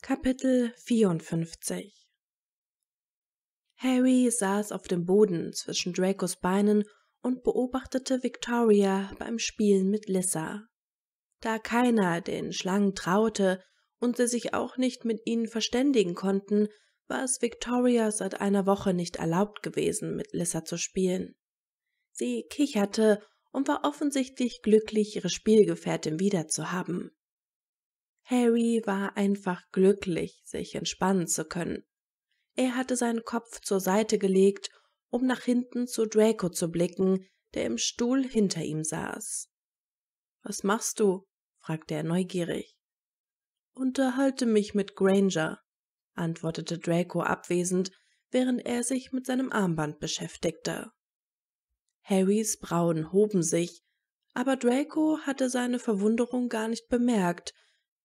Kapitel 54 Harry saß auf dem Boden zwischen Dracos Beinen und beobachtete Victoria beim Spielen mit Lissa. Da keiner den Schlangen traute und sie sich auch nicht mit ihnen verständigen konnten, war es Victoria seit einer Woche nicht erlaubt gewesen, mit Lissa zu spielen. Sie kicherte und war offensichtlich glücklich, ihre Spielgefährtin wiederzuhaben. Harry war einfach glücklich, sich entspannen zu können. Er hatte seinen Kopf zur Seite gelegt, um nach hinten zu Draco zu blicken, der im Stuhl hinter ihm saß. Was machst du? fragte er neugierig. Unterhalte mich mit Granger, antwortete Draco abwesend, während er sich mit seinem Armband beschäftigte. Harrys Brauen hoben sich, aber Draco hatte seine Verwunderung gar nicht bemerkt,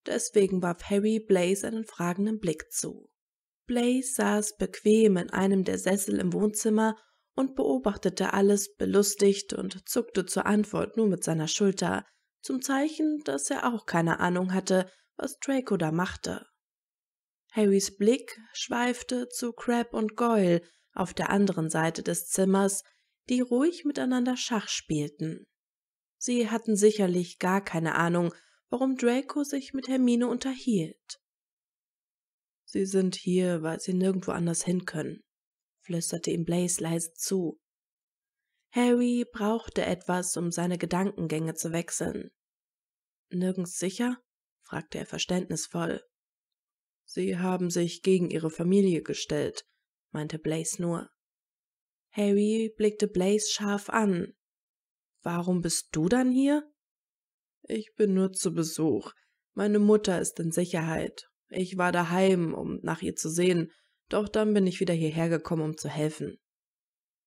Deswegen warf Harry Blaze einen fragenden Blick zu. Blaze saß bequem in einem der Sessel im Wohnzimmer und beobachtete alles belustigt und zuckte zur Antwort nur mit seiner Schulter, zum Zeichen, dass er auch keine Ahnung hatte, was Draco da machte. Harrys Blick schweifte zu Crab und Goyle auf der anderen Seite des Zimmers, die ruhig miteinander Schach spielten. Sie hatten sicherlich gar keine Ahnung, warum Draco sich mit Hermine unterhielt. Sie sind hier, weil sie nirgendwo anders hin können, flüsterte ihm Blaze leise zu. Harry brauchte etwas, um seine Gedankengänge zu wechseln. Nirgends sicher? fragte er verständnisvoll. Sie haben sich gegen ihre Familie gestellt, meinte Blaze nur. Harry blickte Blaze scharf an. Warum bist du dann hier? Ich bin nur zu Besuch. Meine Mutter ist in Sicherheit. Ich war daheim, um nach ihr zu sehen, doch dann bin ich wieder hierher gekommen, um zu helfen.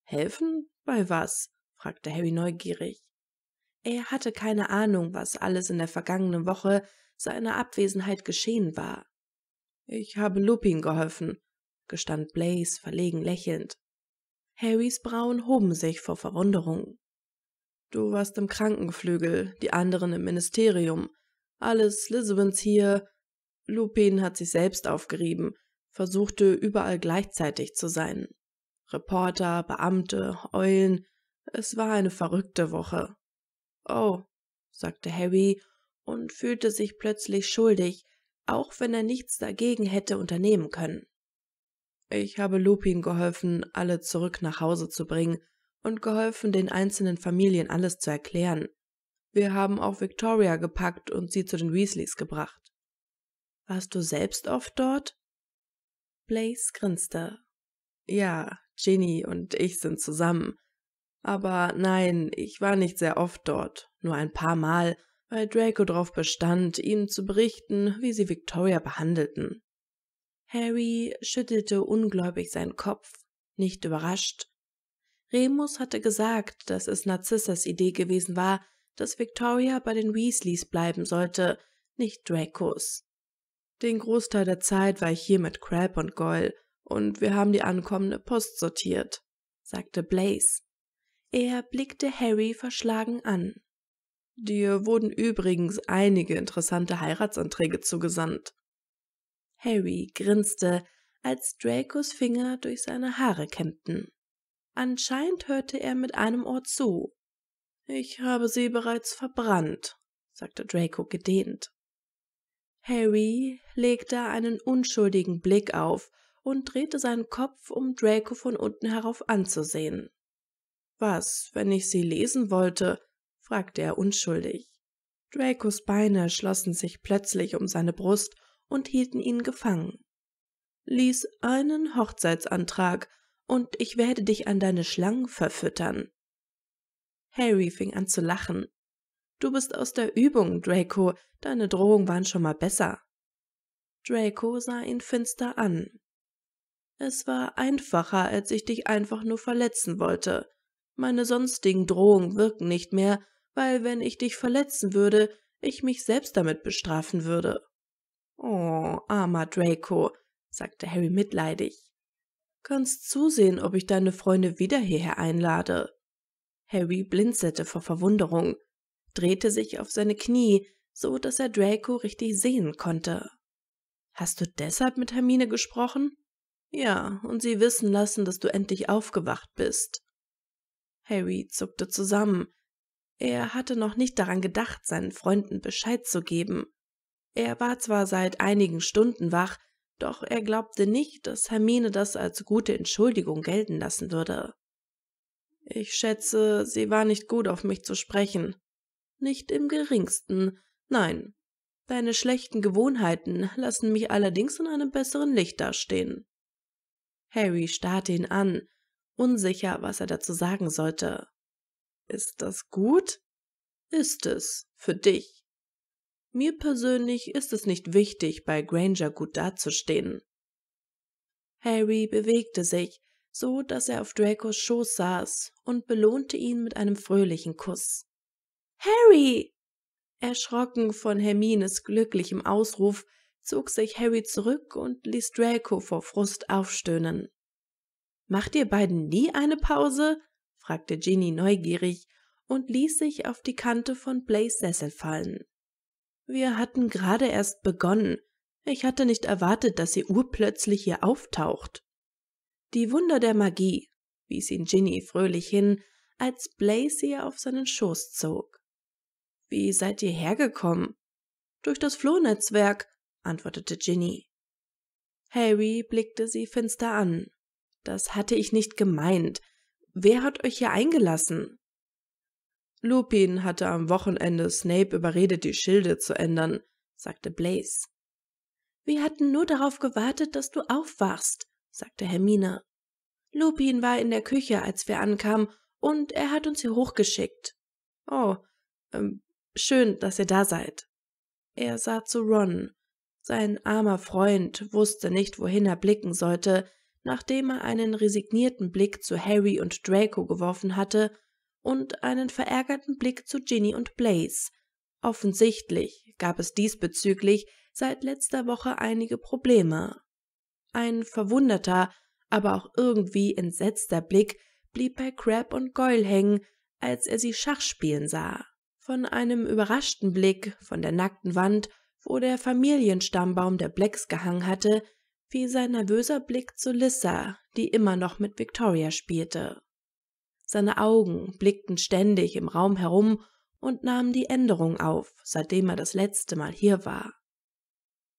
Helfen? Bei was? fragte Harry neugierig. Er hatte keine Ahnung, was alles in der vergangenen Woche seiner Abwesenheit geschehen war. Ich habe Lupin geholfen, gestand Blaze verlegen lächelnd. Harrys Brauen hoben sich vor Verwunderung. Du warst im Krankenflügel, die anderen im Ministerium. Alles Lisbons hier. Lupin hat sich selbst aufgerieben, versuchte überall gleichzeitig zu sein. Reporter, Beamte, Eulen. Es war eine verrückte Woche. Oh, sagte Harry und fühlte sich plötzlich schuldig, auch wenn er nichts dagegen hätte unternehmen können. Ich habe Lupin geholfen, alle zurück nach Hause zu bringen und geholfen, den einzelnen Familien alles zu erklären. Wir haben auch Victoria gepackt und sie zu den Weasleys gebracht. Warst du selbst oft dort? Blaze grinste. Ja, Ginny und ich sind zusammen. Aber nein, ich war nicht sehr oft dort, nur ein paar Mal, weil Draco darauf bestand, ihm zu berichten, wie sie Victoria behandelten. Harry schüttelte ungläubig seinen Kopf, nicht überrascht, Remus hatte gesagt, dass es Narzissas Idee gewesen war, dass Victoria bei den Weasleys bleiben sollte, nicht Dracos. Den Großteil der Zeit war ich hier mit Crab und Goyle und wir haben die ankommende Post sortiert, sagte Blaze. Er blickte Harry verschlagen an. Dir wurden übrigens einige interessante Heiratsanträge zugesandt. Harry grinste, als Dracos Finger durch seine Haare kämmten. Anscheinend hörte er mit einem Ohr zu. Ich habe sie bereits verbrannt, sagte Draco gedehnt. Harry legte einen unschuldigen Blick auf und drehte seinen Kopf, um Draco von unten herauf anzusehen. Was, wenn ich sie lesen wollte? fragte er unschuldig. Dracos Beine schlossen sich plötzlich um seine Brust und hielten ihn gefangen. Lies einen Hochzeitsantrag und ich werde dich an deine Schlangen verfüttern. Harry fing an zu lachen. Du bist aus der Übung, Draco, deine Drohungen waren schon mal besser. Draco sah ihn finster an. Es war einfacher, als ich dich einfach nur verletzen wollte. Meine sonstigen Drohungen wirken nicht mehr, weil wenn ich dich verletzen würde, ich mich selbst damit bestrafen würde. Oh, armer Draco, sagte Harry mitleidig kannst zusehen, ob ich deine Freunde wieder hierher einlade. Harry blinzelte vor Verwunderung, drehte sich auf seine Knie, so dass er Draco richtig sehen konnte. Hast du deshalb mit Hermine gesprochen? Ja, und sie wissen lassen, dass du endlich aufgewacht bist. Harry zuckte zusammen. Er hatte noch nicht daran gedacht, seinen Freunden Bescheid zu geben. Er war zwar seit einigen Stunden wach, doch er glaubte nicht, dass Hermine das als gute Entschuldigung gelten lassen würde. Ich schätze, sie war nicht gut auf mich zu sprechen. Nicht im geringsten, nein. Deine schlechten Gewohnheiten lassen mich allerdings in einem besseren Licht dastehen. Harry starrte ihn an, unsicher, was er dazu sagen sollte. Ist das gut? Ist es, für dich. Mir persönlich ist es nicht wichtig, bei Granger gut dazustehen. Harry bewegte sich, so dass er auf Dracos Schoß saß und belohnte ihn mit einem fröhlichen Kuss. Harry! Erschrocken von Hermines glücklichem Ausruf, zog sich Harry zurück und ließ Draco vor Frust aufstöhnen. Macht ihr beiden nie eine Pause? fragte Ginny neugierig und ließ sich auf die Kante von Blaze Sessel fallen. Wir hatten gerade erst begonnen. Ich hatte nicht erwartet, dass sie urplötzlich hier auftaucht. Die Wunder der Magie, wies ihn Ginny fröhlich hin, als Blaze ihr auf seinen Schoß zog. Wie seid ihr hergekommen? Durch das Flohnetzwerk, antwortete Ginny. Harry blickte sie finster an. Das hatte ich nicht gemeint. Wer hat euch hier eingelassen? Lupin hatte am Wochenende Snape überredet, die Schilde zu ändern, sagte Blaze. Wir hatten nur darauf gewartet, dass du aufwachst, sagte Hermine. Lupin war in der Küche, als wir ankamen, und er hat uns hier hochgeschickt. Oh, ähm, schön, dass ihr da seid. Er sah zu Ron. Sein armer Freund wusste nicht, wohin er blicken sollte, nachdem er einen resignierten Blick zu Harry und Draco geworfen hatte und einen verärgerten Blick zu Ginny und Blaze. Offensichtlich gab es diesbezüglich seit letzter Woche einige Probleme. Ein verwunderter, aber auch irgendwie entsetzter Blick blieb bei Crab und Goyle hängen, als er sie Schach spielen sah. Von einem überraschten Blick von der nackten Wand, wo der Familienstammbaum der Blacks gehangen hatte, fiel sein nervöser Blick zu Lissa, die immer noch mit Victoria spielte. Seine Augen blickten ständig im Raum herum und nahmen die Änderung auf, seitdem er das letzte Mal hier war.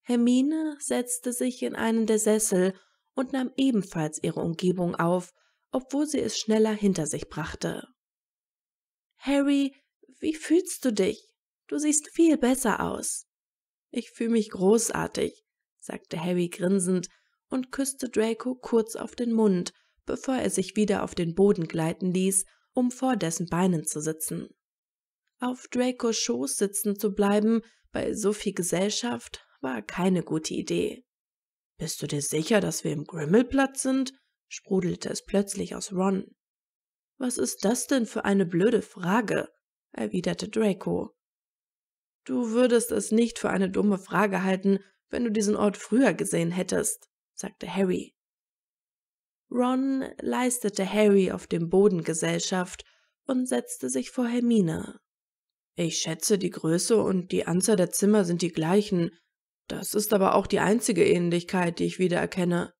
Hermine setzte sich in einen der Sessel und nahm ebenfalls ihre Umgebung auf, obwohl sie es schneller hinter sich brachte. Harry, wie fühlst du dich? Du siehst viel besser aus. Ich fühle mich großartig, sagte Harry grinsend und küsste Draco kurz auf den Mund, bevor er sich wieder auf den Boden gleiten ließ, um vor dessen Beinen zu sitzen. Auf Dracos Schoß sitzen zu bleiben, bei so viel Gesellschaft, war keine gute Idee. Bist du dir sicher, dass wir im Grimmelplatz sind? sprudelte es plötzlich aus Ron. Was ist das denn für eine blöde Frage? erwiderte Draco. Du würdest es nicht für eine dumme Frage halten, wenn du diesen Ort früher gesehen hättest, sagte Harry. Ron leistete Harry auf dem Boden Gesellschaft und setzte sich vor Hermine. Ich schätze, die Größe und die Anzahl der Zimmer sind die gleichen. Das ist aber auch die einzige Ähnlichkeit, die ich wiedererkenne.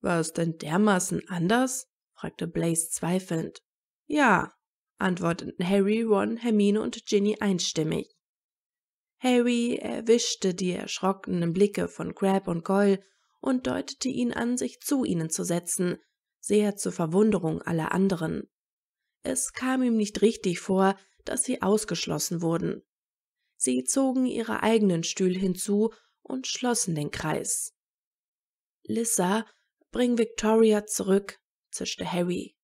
War es denn dermaßen anders? fragte Blaze zweifelnd. Ja, antworteten Harry, Ron, Hermine und Ginny einstimmig. Harry erwischte die erschrockenen Blicke von Crab und Goyle und deutete ihn an, sich zu ihnen zu setzen, sehr zur Verwunderung aller anderen. Es kam ihm nicht richtig vor, dass sie ausgeschlossen wurden. Sie zogen ihre eigenen Stühle hinzu und schlossen den Kreis. Lissa, bring Victoria zurück, zischte Harry.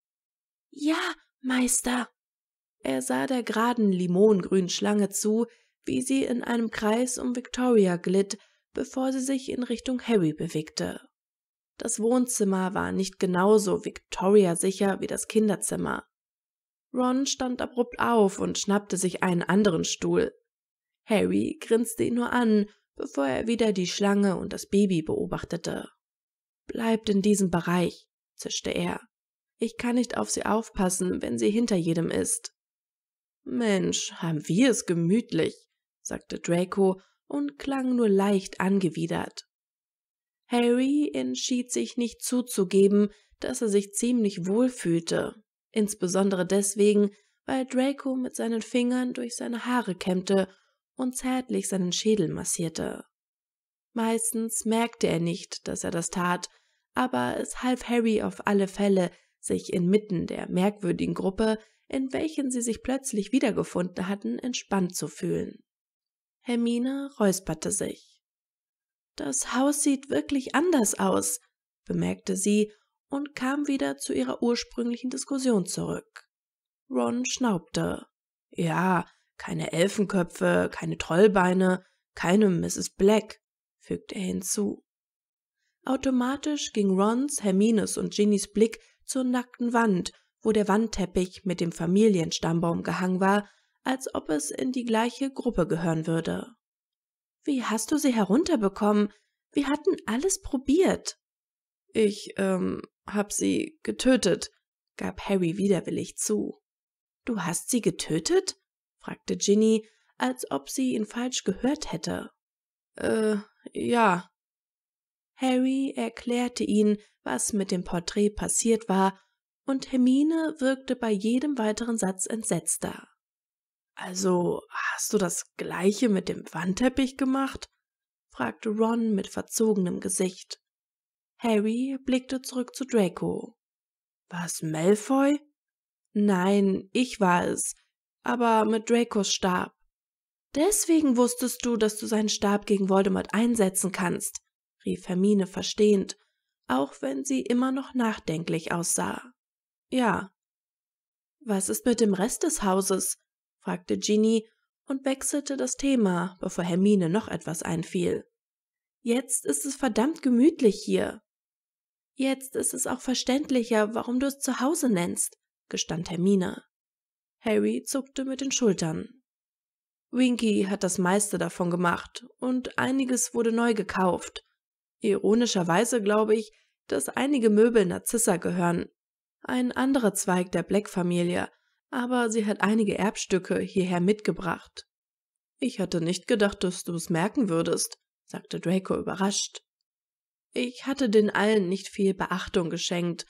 Ja, Meister. Er sah der geraden limongrünen Schlange zu, wie sie in einem Kreis um Victoria glitt, bevor sie sich in Richtung Harry bewegte. Das Wohnzimmer war nicht genauso Victoria sicher wie das Kinderzimmer. Ron stand abrupt auf und schnappte sich einen anderen Stuhl. Harry grinste ihn nur an, bevor er wieder die Schlange und das Baby beobachtete. Bleibt in diesem Bereich, zischte er. Ich kann nicht auf sie aufpassen, wenn sie hinter jedem ist. Mensch, haben wir es gemütlich, sagte Draco und klang nur leicht angewidert. Harry entschied sich nicht zuzugeben, dass er sich ziemlich wohl fühlte, insbesondere deswegen, weil Draco mit seinen Fingern durch seine Haare kämmte und zärtlich seinen Schädel massierte. Meistens merkte er nicht, dass er das tat, aber es half Harry auf alle Fälle, sich inmitten der merkwürdigen Gruppe, in welchen sie sich plötzlich wiedergefunden hatten, entspannt zu fühlen. Hermine räusperte sich. Das Haus sieht wirklich anders aus, bemerkte sie und kam wieder zu ihrer ursprünglichen Diskussion zurück. Ron schnaubte. Ja, keine Elfenköpfe, keine Trollbeine, keine Mrs. Black, fügte er hinzu. Automatisch ging Rons, Hermines und Genies Blick zur nackten Wand, wo der Wandteppich mit dem Familienstammbaum gehangen war als ob es in die gleiche Gruppe gehören würde. Wie hast du sie herunterbekommen? Wir hatten alles probiert. Ich, ähm, hab sie getötet, gab Harry widerwillig zu. Du hast sie getötet? fragte Ginny, als ob sie ihn falsch gehört hätte. Äh, ja. Harry erklärte ihnen, was mit dem Porträt passiert war, und Hermine wirkte bei jedem weiteren Satz entsetzter. Also hast du das gleiche mit dem Wandteppich gemacht? fragte Ron mit verzogenem Gesicht. Harry blickte zurück zu Draco. Was, Malfoy? Nein, ich war es, aber mit Dracos Stab. Deswegen wusstest du, dass du seinen Stab gegen Voldemort einsetzen kannst, rief Hermine verstehend, auch wenn sie immer noch nachdenklich aussah. Ja. Was ist mit dem Rest des Hauses? fragte Ginny und wechselte das Thema, bevor Hermine noch etwas einfiel. Jetzt ist es verdammt gemütlich hier. Jetzt ist es auch verständlicher, warum du es zu Hause nennst, gestand Hermine. Harry zuckte mit den Schultern. Winky hat das meiste davon gemacht und einiges wurde neu gekauft. Ironischerweise glaube ich, dass einige Möbel Narzissa gehören. Ein anderer Zweig der Black-Familie, aber sie hat einige Erbstücke hierher mitgebracht. Ich hatte nicht gedacht, dass du es merken würdest, sagte Draco überrascht. Ich hatte den allen nicht viel Beachtung geschenkt,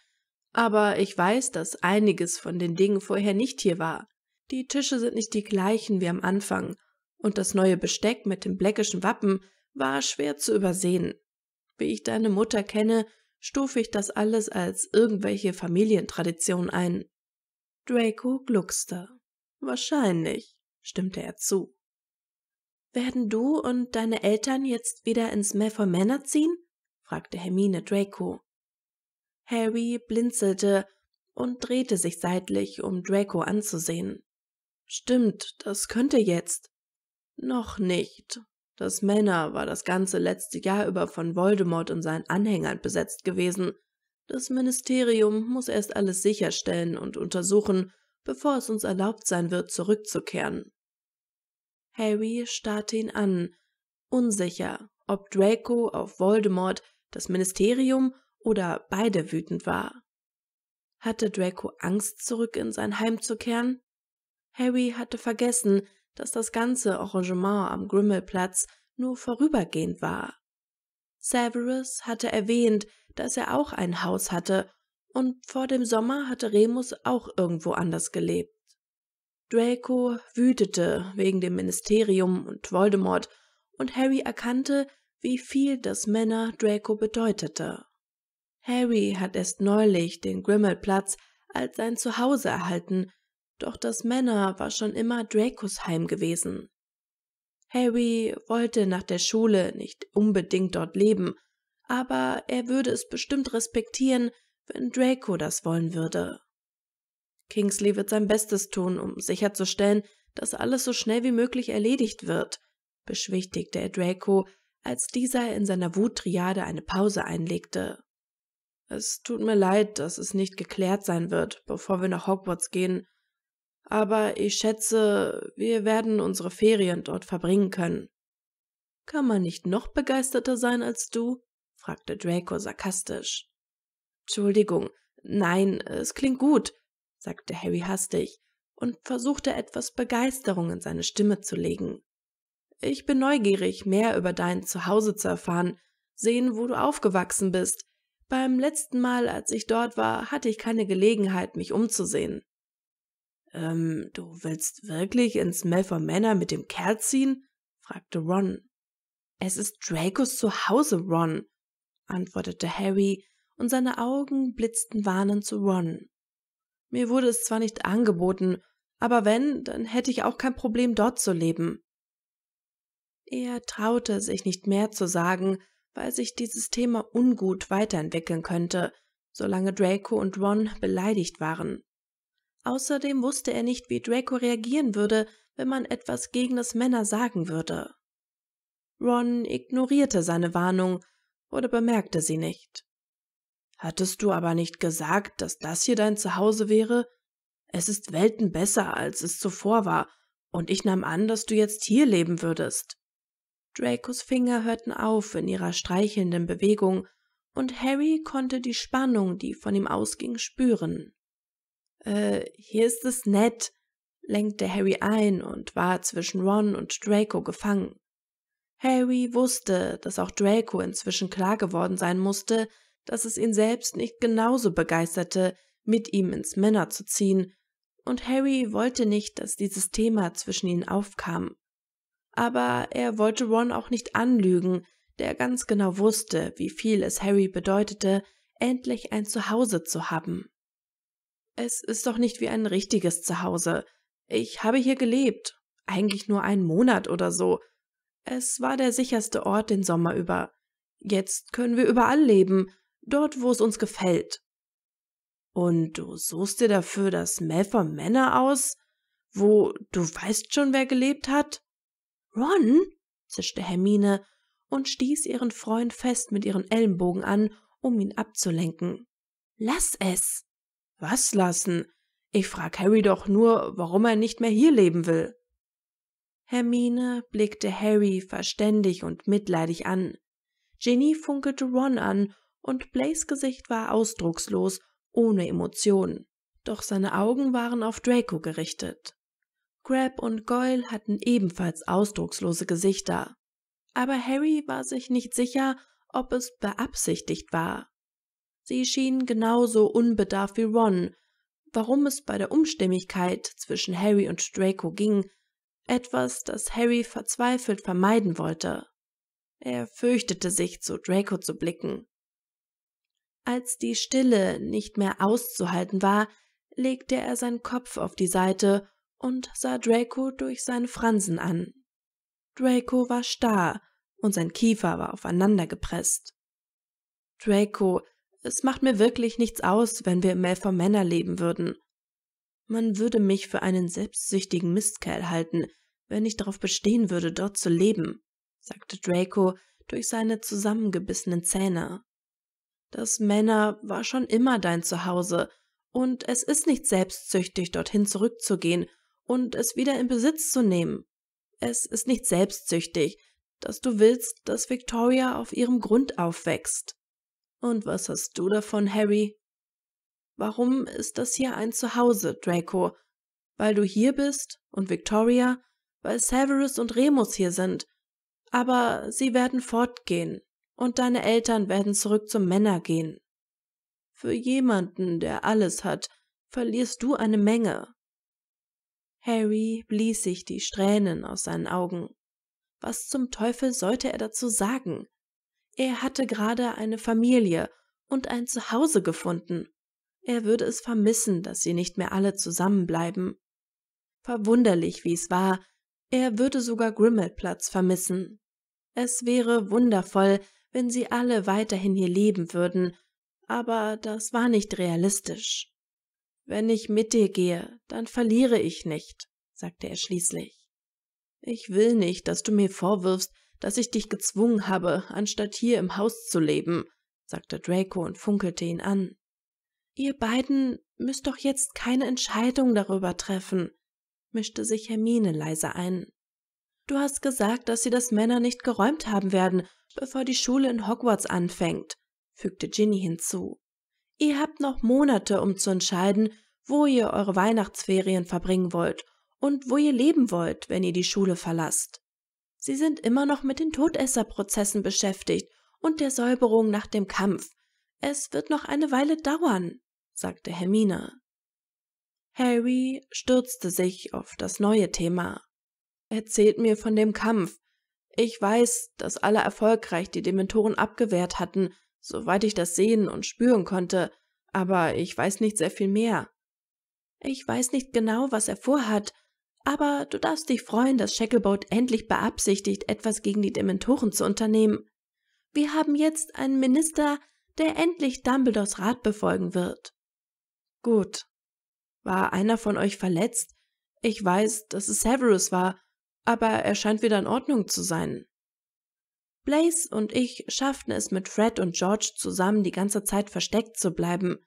aber ich weiß, dass einiges von den Dingen vorher nicht hier war. Die Tische sind nicht die gleichen wie am Anfang, und das neue Besteck mit dem bleckischen Wappen war schwer zu übersehen. Wie ich deine Mutter kenne, stufe ich das alles als irgendwelche Familientradition ein. Draco gluckste. Wahrscheinlich, stimmte er zu. Werden du und deine Eltern jetzt wieder ins Malfoy Manor ziehen? fragte Hermine Draco. Harry blinzelte und drehte sich seitlich, um Draco anzusehen. Stimmt, das könnte jetzt. Noch nicht. Das Männer war das ganze letzte Jahr über von Voldemort und seinen Anhängern besetzt gewesen, das Ministerium muss erst alles sicherstellen und untersuchen, bevor es uns erlaubt sein wird, zurückzukehren. Harry starrte ihn an, unsicher, ob Draco auf Voldemort, das Ministerium oder beide wütend war. Hatte Draco Angst, zurück in sein Heim zu kehren? Harry hatte vergessen, dass das ganze Arrangement am Grimmelplatz nur vorübergehend war. Severus hatte erwähnt, dass er auch ein Haus hatte, und vor dem Sommer hatte Remus auch irgendwo anders gelebt. Draco wütete wegen dem Ministerium und Voldemort, und Harry erkannte, wie viel das Männer Draco bedeutete. Harry hat erst neulich den Grimmelplatz als sein Zuhause erhalten, doch das Männer war schon immer Dracos Heim gewesen. Harry wollte nach der Schule nicht unbedingt dort leben, aber er würde es bestimmt respektieren, wenn Draco das wollen würde. Kingsley wird sein Bestes tun, um sicherzustellen, dass alles so schnell wie möglich erledigt wird, beschwichtigte er Draco, als dieser in seiner Wuttriade eine Pause einlegte. Es tut mir leid, dass es nicht geklärt sein wird, bevor wir nach Hogwarts gehen, aber ich schätze, wir werden unsere Ferien dort verbringen können. Kann man nicht noch begeisterter sein als du? fragte Draco sarkastisch. Entschuldigung, nein, es klingt gut, sagte Harry hastig und versuchte etwas Begeisterung in seine Stimme zu legen. Ich bin neugierig, mehr über dein Zuhause zu erfahren, sehen, wo du aufgewachsen bist. Beim letzten Mal, als ich dort war, hatte ich keine Gelegenheit, mich umzusehen. Ähm, du willst wirklich ins Malfoy Manor mit dem Kerl ziehen? fragte Ron. Es ist Dracos Zuhause, Ron, antwortete Harry, und seine Augen blitzten warnend zu Ron. Mir wurde es zwar nicht angeboten, aber wenn, dann hätte ich auch kein Problem, dort zu leben. Er traute sich nicht mehr zu sagen, weil sich dieses Thema ungut weiterentwickeln könnte, solange Draco und Ron beleidigt waren. Außerdem wusste er nicht, wie Draco reagieren würde, wenn man etwas gegen das Männer sagen würde. Ron ignorierte seine Warnung oder bemerkte sie nicht. Hattest du aber nicht gesagt, dass das hier dein Zuhause wäre? Es ist Welten besser, als es zuvor war, und ich nahm an, dass du jetzt hier leben würdest. Dracos Finger hörten auf in ihrer streichelnden Bewegung, und Harry konnte die Spannung, die von ihm ausging, spüren. Äh, hier ist es nett, lenkte Harry ein und war zwischen Ron und Draco gefangen. Harry wusste, dass auch Draco inzwischen klar geworden sein musste, dass es ihn selbst nicht genauso begeisterte, mit ihm ins Männer zu ziehen, und Harry wollte nicht, dass dieses Thema zwischen ihnen aufkam. Aber er wollte Ron auch nicht anlügen, der ganz genau wusste, wie viel es Harry bedeutete, endlich ein Zuhause zu haben. Es ist doch nicht wie ein richtiges Zuhause. Ich habe hier gelebt, eigentlich nur einen Monat oder so, es war der sicherste Ort den Sommer über. Jetzt können wir überall leben, dort, wo es uns gefällt. Und du suchst dir dafür das Mel von Männer aus, wo du weißt schon, wer gelebt hat? Ron? zischte Hermine und stieß ihren Freund fest mit ihren Ellenbogen an, um ihn abzulenken. Lass es! Was lassen? Ich frag Harry doch nur, warum er nicht mehr hier leben will. Hermine blickte Harry verständig und mitleidig an. Jenny funkelte Ron an und Blaze Gesicht war ausdruckslos, ohne Emotionen. Doch seine Augen waren auf Draco gerichtet. Grab und Goyle hatten ebenfalls ausdruckslose Gesichter. Aber Harry war sich nicht sicher, ob es beabsichtigt war. Sie schienen genauso unbedarf wie Ron. Warum es bei der Umstimmigkeit zwischen Harry und Draco ging, etwas, das Harry verzweifelt vermeiden wollte. Er fürchtete sich, zu Draco zu blicken. Als die Stille nicht mehr auszuhalten war, legte er seinen Kopf auf die Seite und sah Draco durch seine Fransen an. Draco war starr und sein Kiefer war aufeinander gepresst. Draco, es macht mir wirklich nichts aus, wenn wir im Malfoy Manor leben würden. Man würde mich für einen selbstsüchtigen Mistkerl halten, wenn ich darauf bestehen würde, dort zu leben, sagte Draco durch seine zusammengebissenen Zähne. Das Männer war schon immer dein Zuhause, und es ist nicht selbstsüchtig, dorthin zurückzugehen und es wieder in Besitz zu nehmen. Es ist nicht selbstsüchtig, dass du willst, dass Victoria auf ihrem Grund aufwächst. Und was hast du davon, Harry? Warum ist das hier ein Zuhause, Draco? Weil du hier bist und Victoria, weil Severus und Remus hier sind. Aber sie werden fortgehen und deine Eltern werden zurück zum Männer gehen. Für jemanden, der alles hat, verlierst du eine Menge. Harry blies sich die Strähnen aus seinen Augen. Was zum Teufel sollte er dazu sagen? Er hatte gerade eine Familie und ein Zuhause gefunden. Er würde es vermissen, dass sie nicht mehr alle zusammenbleiben. Verwunderlich, wie es war, er würde sogar Grimmelplatz vermissen. Es wäre wundervoll, wenn sie alle weiterhin hier leben würden, aber das war nicht realistisch. Wenn ich mit dir gehe, dann verliere ich nicht, sagte er schließlich. Ich will nicht, dass du mir vorwirfst, dass ich dich gezwungen habe, anstatt hier im Haus zu leben, sagte Draco und funkelte ihn an. Ihr beiden müsst doch jetzt keine Entscheidung darüber treffen, mischte sich Hermine leise ein. Du hast gesagt, dass sie das Männer nicht geräumt haben werden, bevor die Schule in Hogwarts anfängt, fügte Ginny hinzu. Ihr habt noch Monate, um zu entscheiden, wo ihr eure Weihnachtsferien verbringen wollt und wo ihr leben wollt, wenn ihr die Schule verlasst. Sie sind immer noch mit den Todesserprozessen beschäftigt und der Säuberung nach dem Kampf. Es wird noch eine Weile dauern sagte Hermine. Harry stürzte sich auf das neue Thema. Erzählt mir von dem Kampf. Ich weiß, dass alle erfolgreich die Dementoren abgewehrt hatten, soweit ich das sehen und spüren konnte, aber ich weiß nicht sehr viel mehr. Ich weiß nicht genau, was er vorhat, aber du darfst dich freuen, dass Shacklebolt endlich beabsichtigt, etwas gegen die Dementoren zu unternehmen. Wir haben jetzt einen Minister, der endlich Dumbledores Rat befolgen wird. Gut. War einer von euch verletzt? Ich weiß, dass es Severus war, aber er scheint wieder in Ordnung zu sein. Blaze und ich schafften es mit Fred und George zusammen die ganze Zeit versteckt zu bleiben.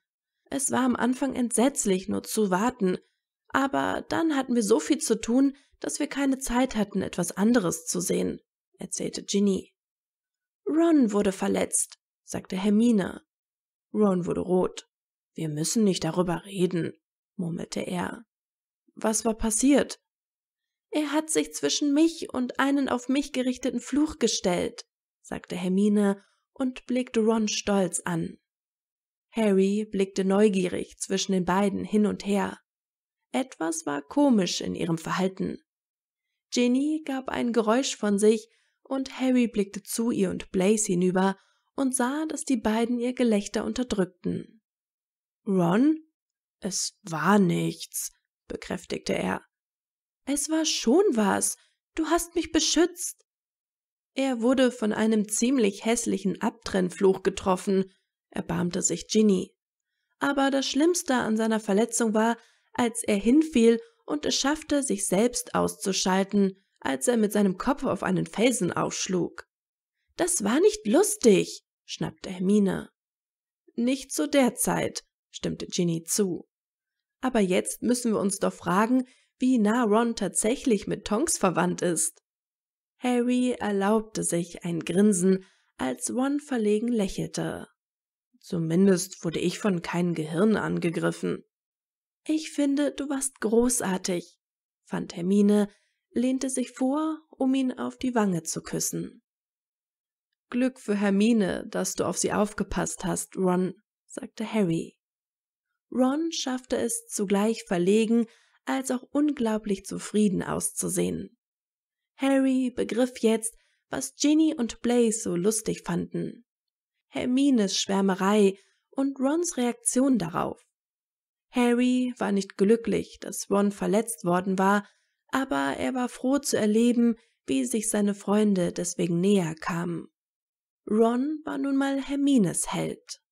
Es war am Anfang entsetzlich, nur zu warten, aber dann hatten wir so viel zu tun, dass wir keine Zeit hatten, etwas anderes zu sehen, erzählte Ginny. Ron wurde verletzt, sagte Hermine. Ron wurde rot. Wir müssen nicht darüber reden, murmelte er. Was war passiert? Er hat sich zwischen mich und einen auf mich gerichteten Fluch gestellt, sagte Hermine und blickte Ron stolz an. Harry blickte neugierig zwischen den beiden hin und her. Etwas war komisch in ihrem Verhalten. Ginny gab ein Geräusch von sich und Harry blickte zu ihr und Blaze hinüber und sah, dass die beiden ihr Gelächter unterdrückten. Ron? Es war nichts, bekräftigte er. Es war schon was. Du hast mich beschützt. Er wurde von einem ziemlich hässlichen Abtrennfluch getroffen, erbarmte sich Ginny. Aber das Schlimmste an seiner Verletzung war, als er hinfiel und es schaffte, sich selbst auszuschalten, als er mit seinem Kopf auf einen Felsen aufschlug. Das war nicht lustig, schnappte Hermine. Nicht zu der Zeit, stimmte Ginny zu. Aber jetzt müssen wir uns doch fragen, wie nah Ron tatsächlich mit Tonks verwandt ist. Harry erlaubte sich ein Grinsen, als Ron verlegen lächelte. Zumindest wurde ich von keinem Gehirn angegriffen. Ich finde, du warst großartig, fand Hermine, lehnte sich vor, um ihn auf die Wange zu küssen. Glück für Hermine, dass du auf sie aufgepasst hast, Ron, sagte Harry. Ron schaffte es, zugleich verlegen als auch unglaublich zufrieden auszusehen. Harry begriff jetzt, was Ginny und Blaze so lustig fanden. Hermines Schwärmerei und Rons Reaktion darauf. Harry war nicht glücklich, dass Ron verletzt worden war, aber er war froh zu erleben, wie sich seine Freunde deswegen näher kamen. Ron war nun mal Hermines Held.